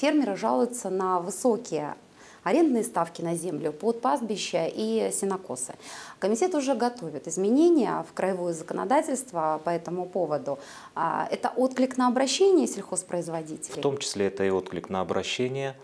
фермеры жалуются на высокие арендные ставки на землю под пастбища и сенокосы. Комитет уже готовит изменения в краевое законодательство по этому поводу. А, это отклик на обращение сельхозпроизводителей? В том числе это и отклик на обращение.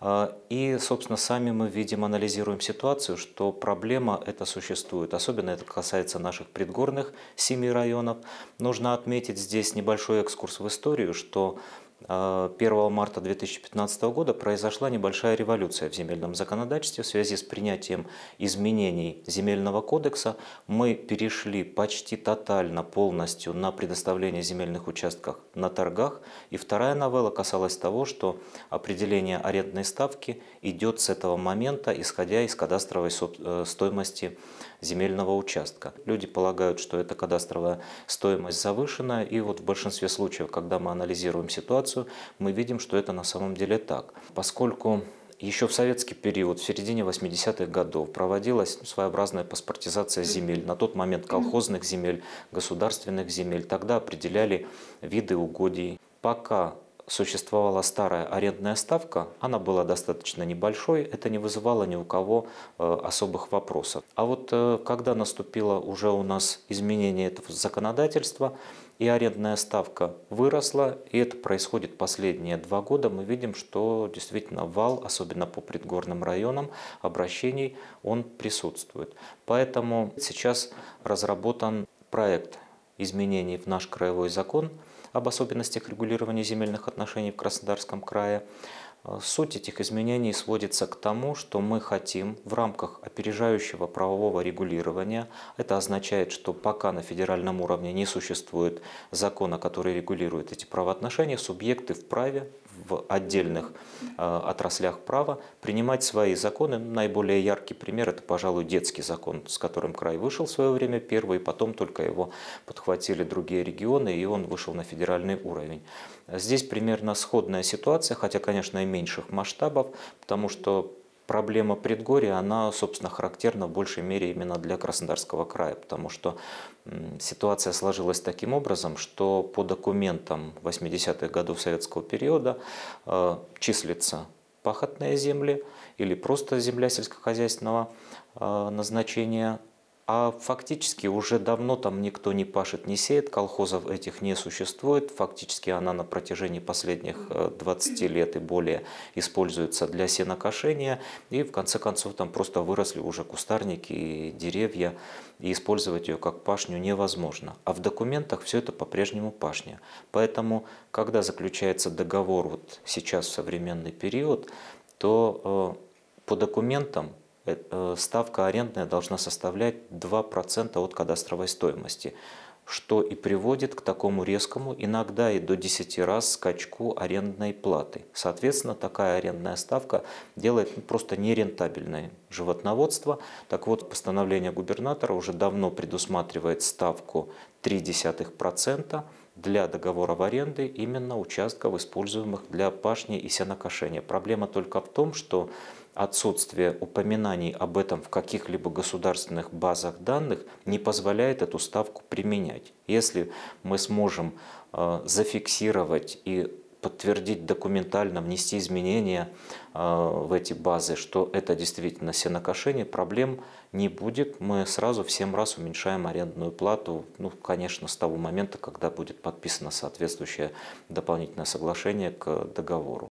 А, и, собственно, сами мы видим, анализируем ситуацию, что проблема эта существует. Особенно это касается наших предгорных семи районов. Нужно отметить здесь небольшой экскурс в историю, что 1 э, марта 2015 года произошла небольшая революция в земельном законодательстве в связи с принятием изменений Земельного кодекса. Мы перешли почти тотально, полностью на предоставление земельных участков на торгах. И вторая новелла касалась того, что определение арендной ставки идет с этого момента, исходя из кадастровой э, стоимости земельного участка. Люди полагают, что эта кадастровая стоимость завышена, и вот в большинстве случаев, когда мы анализируем ситуацию, ситуацию, мы видим, что это на самом деле так. Поскольку еще в советский период, в середине 80-х годов, проводилась своеобразная паспортизация земель. На тот момент колхозных земель, государственных земель. Тогда определяли виды угодий. Пока существовала старая арендная ставка, она была достаточно небольшой, это не вызывало ни у кого э, особых вопросов. А вот э, когда наступило уже у нас изменение этого законодательства, и арендная ставка выросла, и это происходит последние два года. Мы видим, что действительно вал, особенно по предгорным районам, обращений, он присутствует. Поэтому сейчас разработан проект изменений в наш краевой закон об особенностях регулирования земельных отношений в Краснодарском крае. А, суть этих изменений сводится к тому, что мы хотим в рамках опережающего правового регулирования, это означает, что пока на федеральном уровне не существует закона, который регулирует эти правоотношения, субъекты вправе в отдельных э, отраслях права принимать свои законы. Наиболее яркий пример – это, пожалуй, детский закон, с которым край вышел в свое время первый, потом только его подхватили другие регионы, и он вышел на федеральный уровень. Здесь примерно сходная ситуация, хотя, конечно, меньших масштабов, потому что проблема предгорья, она, собственно, характерна в большей мере именно для Краснодарского края, потому что ситуация сложилась таким образом, что по документам 80-х годов советского периода э, числится пахотные земли или просто земля сельскохозяйственного э, назначения а фактически уже давно там никто не пашет, не сеет, колхозов этих не существует. Фактически она на протяжении последних 20 э, лет и более используется для сенокошения. И в конце концов там просто выросли уже кустарники и деревья, и использовать ее как пашню невозможно. А в документах все это по-прежнему пашня. Поэтому, когда заключается договор вот сейчас в современный период, то э, по документам Э, ставка арендная должна составлять 2% от кадастровой стоимости, что и приводит к такому резкому, иногда и до 10 раз скачку арендной платы. Соответственно, такая арендная ставка делает ну, просто нерентабельное животноводство. Так вот, постановление губернатора уже давно предусматривает ставку 0,3% для договоров аренды именно участков, используемых для пашни и сенокошения. Проблема только в том, что отсутствие упоминаний об этом в каких-либо государственных базах данных не позволяет эту ставку применять. Если мы сможем э, зафиксировать и подтвердить документально, внести изменения э, в эти базы, что это действительно сенокошение, проблем не будет. Мы сразу в 7 раз уменьшаем арендную плату, ну, конечно, с того момента, когда будет подписано соответствующее дополнительное соглашение к договору.